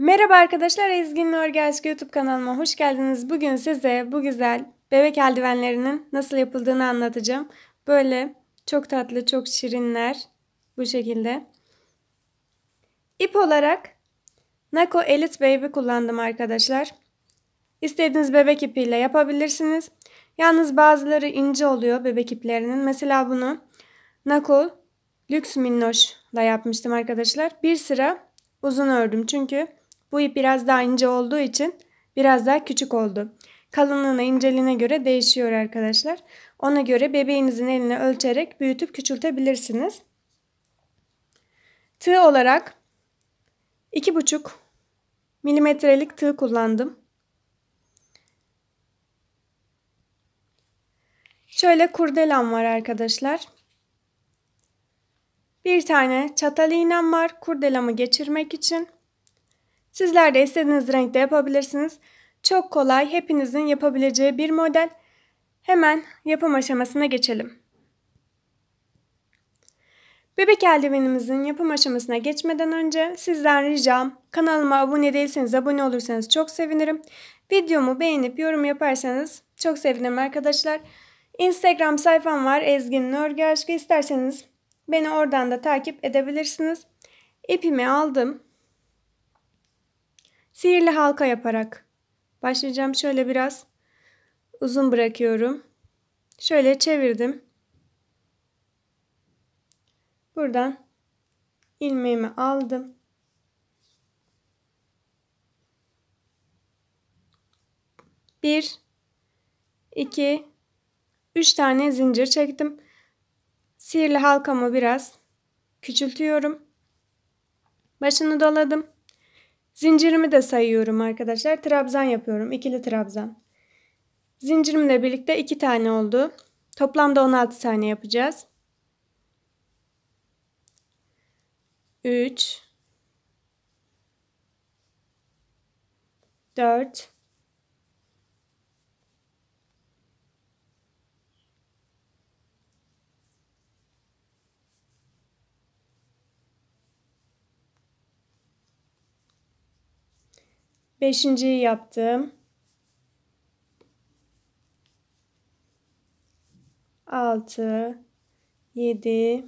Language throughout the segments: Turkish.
Merhaba arkadaşlar Ezgi'nin Örgelsk YouTube kanalıma hoş geldiniz. Bugün size bu güzel bebek eldivenlerinin nasıl yapıldığını anlatacağım. Böyle çok tatlı çok şirinler bu şekilde. İp olarak Nako Elite Baby kullandım arkadaşlar. İstediğiniz bebek ipiyle yapabilirsiniz. Yalnız bazıları ince oluyor bebek iplerinin. Mesela bunu Nako Lüks Minnoş'la yapmıştım arkadaşlar. Bir sıra uzun ördüm çünkü bu ip biraz daha ince olduğu için biraz daha küçük oldu. Kalınlığına inceliğine göre değişiyor arkadaşlar. Ona göre bebeğinizin eline ölçerek büyütüp küçültebilirsiniz. Tığ olarak 2,5 milimetrelik tığ kullandım. Şöyle kurdelam var arkadaşlar. Bir tane çatal iğnem var kurdelamı geçirmek için. Sizler de istediğiniz renkte yapabilirsiniz. Çok kolay, hepinizin yapabileceği bir model. Hemen yapım aşamasına geçelim. Bebek eldivenimizin yapım aşamasına geçmeden önce sizden ricam kanalıma abone değilseniz abone olursanız çok sevinirim. Videomu beğenip yorum yaparsanız çok sevinirim arkadaşlar. Instagram sayfam var Ezgi'nin örgü aşkı isterseniz beni oradan da takip edebilirsiniz. İpimi aldım. Sihirli halka yaparak. Başlayacağım şöyle biraz uzun bırakıyorum. Şöyle çevirdim. Buradan ilmeğimi aldım. Bir, iki, üç tane zincir çektim. Sihirli halkamı biraz küçültüyorum. Başını doladım. Zincirimi de sayıyorum arkadaşlar. Trabzan yapıyorum. İkili trabzan. Zincirimle birlikte 2 tane oldu. Toplamda 16 tane yapacağız. 3 4 Beşinciyi yaptım. Altı, yedi,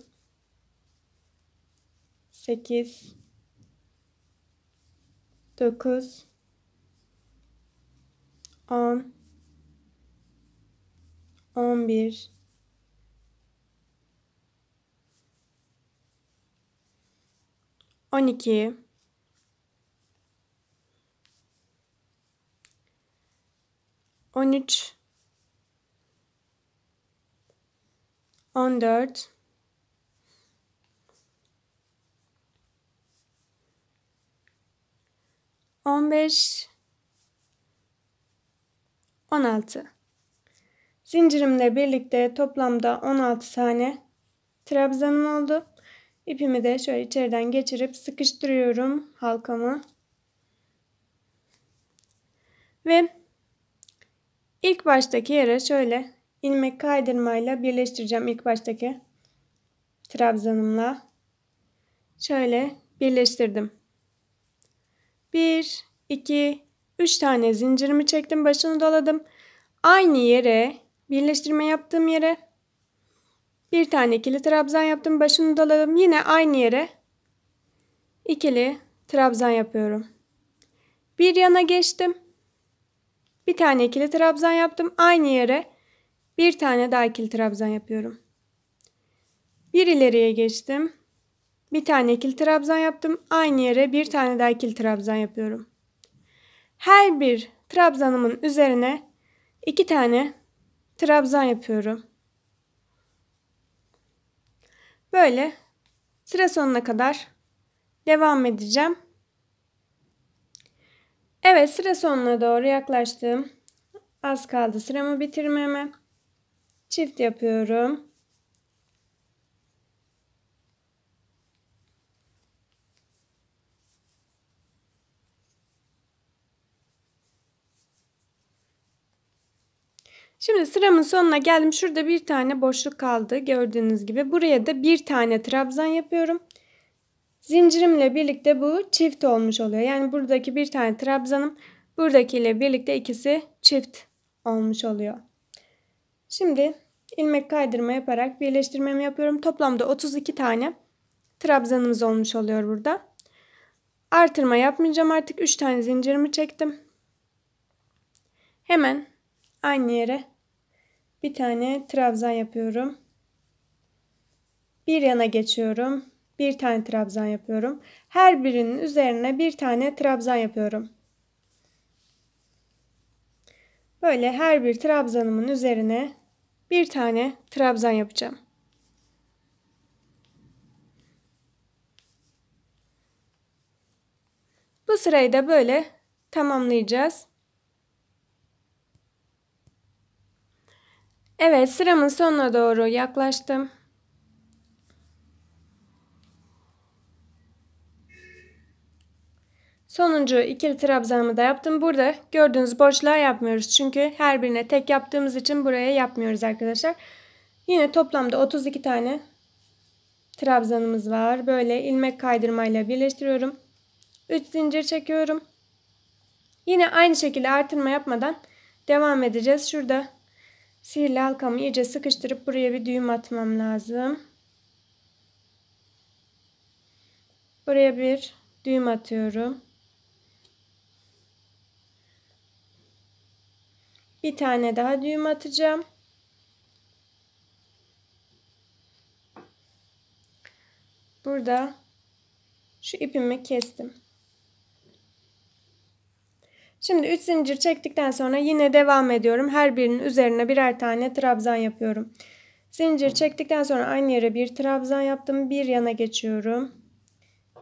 sekiz, dokuz, on, on bir, on iki, 13 14 15 16 Zincirimle birlikte toplamda 16 tane trabzanım oldu. İpimi de şöyle içeriden geçirip sıkıştırıyorum halkamı. Ve İlk baştaki yere şöyle ilmek kaydırmayla birleştireceğim ilk baştaki trabzanımla. Şöyle birleştirdim. 1 2 3 tane zincirimi çektim, başını doladım. Aynı yere, birleştirme yaptığım yere bir tane ikili trabzan yaptım, başını doladım. Yine aynı yere ikili trabzan yapıyorum. Bir yana geçtim. Bir tane ikili trabzan yaptım. Aynı yere bir tane daha ikili trabzan yapıyorum. Bir ileriye geçtim. Bir tane ikili trabzan yaptım. Aynı yere bir tane daha ikili trabzan yapıyorum. Her bir trabzanımın üzerine iki tane trabzan yapıyorum. Böyle sıra sonuna kadar devam edeceğim. Evet sıra sonuna doğru yaklaştım. Az kaldı sıramı bitirmeme. Çift yapıyorum. Şimdi sıramın sonuna geldim. Şurada bir tane boşluk kaldı. Gördüğünüz gibi buraya da bir tane trabzan yapıyorum. Zincirimle birlikte bu çift olmuş oluyor. Yani buradaki bir tane trabzanım buradakiyle birlikte ikisi çift olmuş oluyor. Şimdi ilmek kaydırma yaparak birleştirmemi yapıyorum. Toplamda 32 tane trabzanımız olmuş oluyor burada. Artırma yapmayacağım artık 3 tane zincirimi çektim. Hemen aynı yere bir tane trabzan yapıyorum. Bir yana geçiyorum bir tane trabzan yapıyorum. Her birinin üzerine bir tane trabzan yapıyorum. Böyle her bir trabzanımın üzerine bir tane trabzan yapacağım. Bu sırayı da böyle tamamlayacağız. Evet sıramın sonuna doğru yaklaştım. Sonuncu ikili trabzanımı da yaptım. Burada gördüğünüz boşluğa yapmıyoruz. Çünkü her birine tek yaptığımız için buraya yapmıyoruz arkadaşlar. Yine toplamda 32 tane trabzanımız var. Böyle ilmek kaydırmayla birleştiriyorum. 3 zincir çekiyorum. Yine aynı şekilde artırma yapmadan devam edeceğiz. Şurada sihirli halkamı iyice sıkıştırıp buraya bir düğüm atmam lazım. Buraya bir düğüm atıyorum. Bir tane daha düğüm atacağım. Burada şu ipimi kestim. Şimdi 3 zincir çektikten sonra yine devam ediyorum. Her birinin üzerine birer tane trabzan yapıyorum. Zincir çektikten sonra aynı yere bir trabzan yaptım. Bir yana geçiyorum.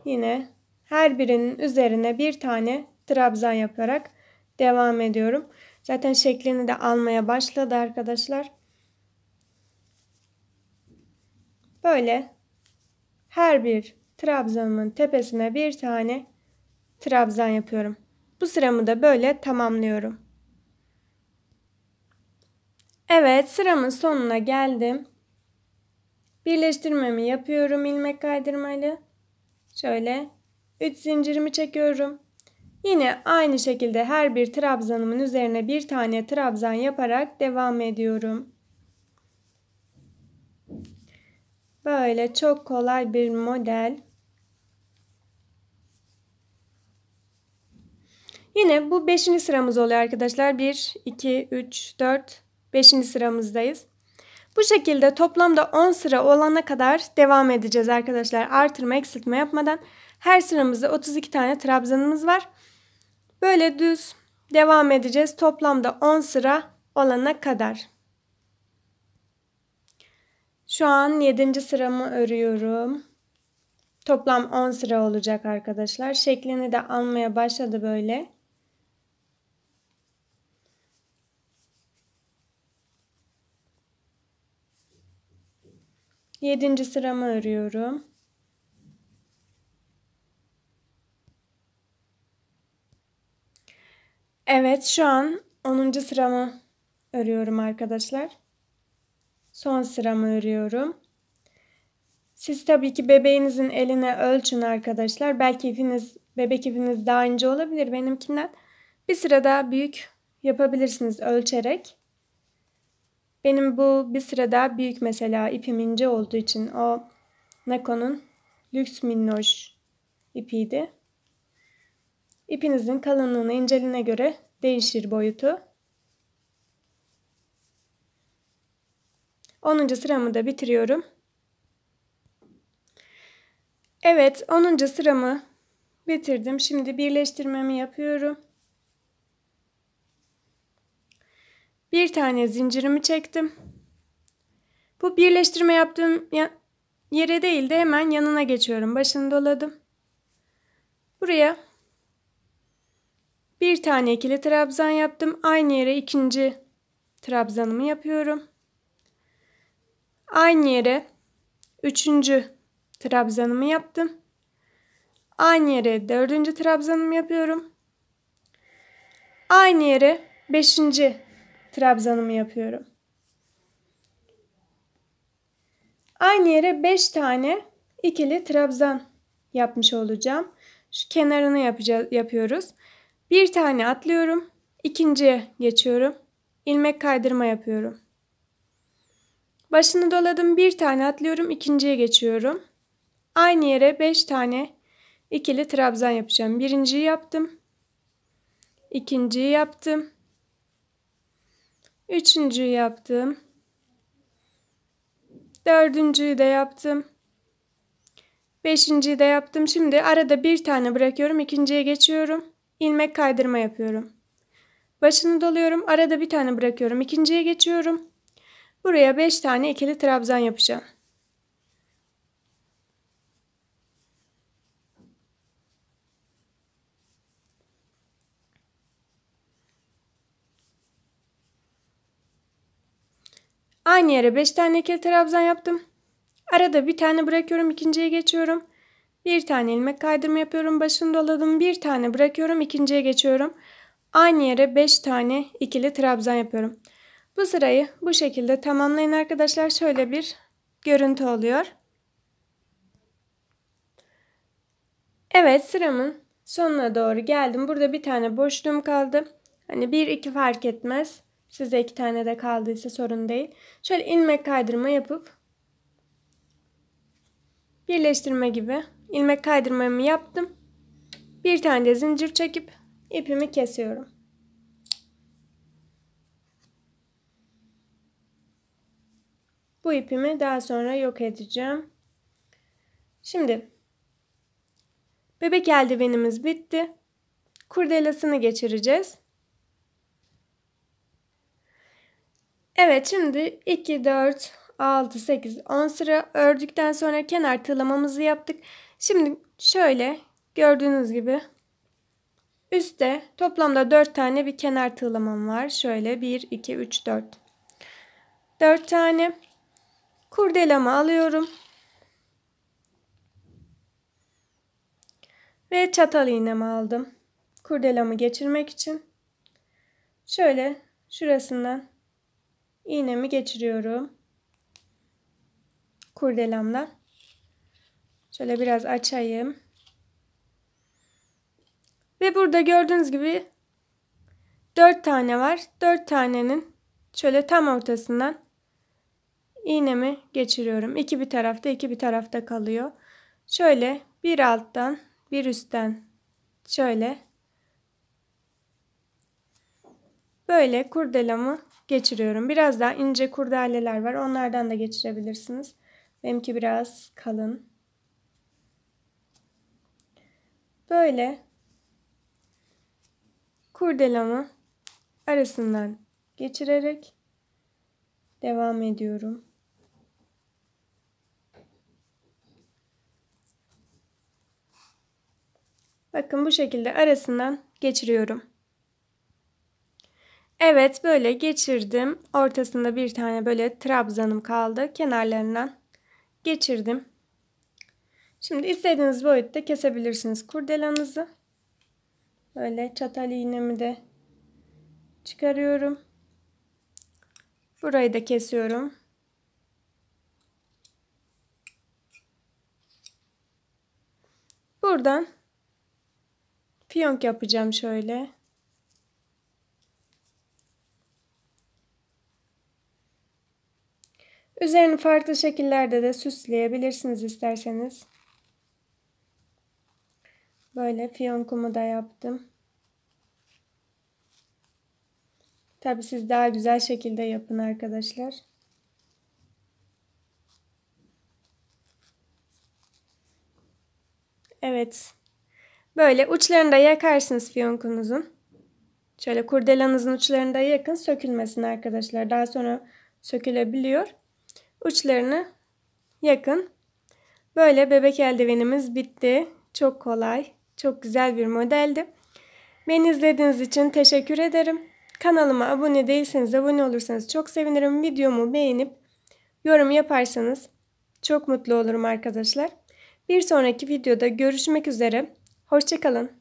Yine her birinin üzerine bir tane trabzan yaparak devam ediyorum. Zaten şeklini de almaya başladı arkadaşlar. Böyle her bir trabzanımın tepesine bir tane trabzan yapıyorum. Bu sıramı da böyle tamamlıyorum. Evet sıramın sonuna geldim. Birleştirmemi yapıyorum ilmek kaydırmalı. Şöyle 3 zincirimi çekiyorum. Yine aynı şekilde her bir trabzanımın üzerine bir tane trabzan yaparak devam ediyorum. Böyle çok kolay bir model. Yine bu 5. sıramız oluyor arkadaşlar. 1, 2, 3, 4, 5. sıramızdayız. Bu şekilde toplamda 10 sıra olana kadar devam edeceğiz arkadaşlar. Artırma eksiltme yapmadan her sıramızda 32 tane trabzanımız var. Böyle düz devam edeceğiz. Toplamda 10 sıra olana kadar. Şu an 7. sıramı örüyorum. Toplam 10 sıra olacak arkadaşlar. Şeklini de almaya başladı böyle. Yedinci sıramı örüyorum. Evet şu an 10. sıramı örüyorum arkadaşlar. Son sıramı örüyorum. Siz tabii ki bebeğinizin eline ölçün arkadaşlar. Belki ipiniz, bebek ipiniz daha ince olabilir benimkinden. Bir sıra daha büyük yapabilirsiniz ölçerek. Benim bu bir sıra daha büyük mesela ipim ince olduğu için o Nako'nun lüks minnoş ipiydi. İpinizin kalınlığına, inceliğine göre değişir boyutu. 10. sıramı da bitiriyorum. Evet 10. sıramı bitirdim. Şimdi birleştirmemi yapıyorum. Bir tane zincirimi çektim. Bu birleştirme yaptığım yere değil de hemen yanına geçiyorum. Başını doladım. Buraya bir tane ikili trabzan yaptım. Aynı yere ikinci trabzanımı yapıyorum. Aynı yere üçüncü trabzanımı yaptım. Aynı yere dördüncü trabzanımı yapıyorum. Aynı yere beşinci trabzanımı yapıyorum. Aynı yere beş tane ikili trabzan yapmış olacağım. Şu kenarını yapacağız, yapıyoruz. Bir tane atlıyorum. ikinciye geçiyorum. ilmek kaydırma yapıyorum. Başını doladım. Bir tane atlıyorum. ikinciye geçiyorum. Aynı yere beş tane ikili trabzan yapacağım. Birinciyi yaptım. ikinciyi yaptım. Üçüncüyü yaptım. Dördüncüyü de yaptım. Beşinciyi de yaptım. Şimdi arada bir tane bırakıyorum. ikinciye geçiyorum ilmek kaydırma yapıyorum. Başını doluyorum. Arada bir tane bırakıyorum. İkinciye geçiyorum. Buraya 5 tane ikili trabzan yapacağım. Aynı yere 5 tane ikili trabzan yaptım. Arada bir tane bırakıyorum. ikinciye geçiyorum. Bir tane ilmek kaydırma yapıyorum. Başını doladım. Bir tane bırakıyorum. ikinciye geçiyorum. Aynı yere 5 tane ikili trabzan yapıyorum. Bu sırayı bu şekilde tamamlayın arkadaşlar. Şöyle bir görüntü oluyor. Evet sıramın sonuna doğru geldim. Burada bir tane boşluğum kaldı. Hani bir iki fark etmez. Size iki tane de kaldıysa sorun değil. Şöyle ilmek kaydırma yapıp birleştirme gibi ilmek kaydırmamı yaptım. Bir tane de zincir çekip ipimi kesiyorum. Bu ipimi daha sonra yok edeceğim. Şimdi bebek eldivenimiz bitti. Kurdelasını geçireceğiz. Evet şimdi 2, 4, 6, 8, 10 sıra ördükten sonra kenar tığlamamızı yaptık. Şimdi şöyle gördüğünüz gibi üstte toplamda 4 tane bir kenar tığlamam var. Şöyle 1, 2, 3, 4. 4 tane kurdelama alıyorum. Ve çatal iğnemi aldım. Kurdelamı geçirmek için. Şöyle şurasından iğnemi geçiriyorum. kurdelamdan. Şöyle biraz açayım. Ve burada gördüğünüz gibi 4 tane var. 4 tanenin şöyle tam ortasından iğnemi geçiriyorum. İki bir tarafta iki bir tarafta kalıyor. Şöyle bir alttan bir üstten şöyle böyle kurdelamı geçiriyorum. Biraz daha ince kurdeleler var. Onlardan da geçirebilirsiniz. Benimki biraz kalın. böyle kurdelamı arasından geçirerek devam ediyorum. Bakın bu şekilde arasından geçiriyorum. Evet böyle geçirdim. Ortasında bir tane böyle trabzanım kaldı. Kenarlarından geçirdim. Şimdi istediğiniz boyutta kesebilirsiniz kurdelanızı. Böyle çatal iğnemi de çıkarıyorum. Burayı da kesiyorum. Buradan piyonk yapacağım şöyle. Üzerini farklı şekillerde de süsleyebilirsiniz isterseniz. Böyle fiyonkumu da yaptım. Tabi siz daha güzel şekilde yapın arkadaşlar. Evet. Böyle uçlarını da yakarsınız fiyonkunuzun. Şöyle kurdelanızın uçlarını da yakın sökülmesin arkadaşlar. Daha sonra sökülebiliyor. Uçlarını yakın. Böyle bebek eldivenimiz bitti. Çok kolay. Çok güzel bir modeldi. Beni izlediğiniz için teşekkür ederim. Kanalıma abone değilseniz abone olursanız çok sevinirim. Videomu beğenip yorum yaparsanız çok mutlu olurum arkadaşlar. Bir sonraki videoda görüşmek üzere. Hoşçakalın.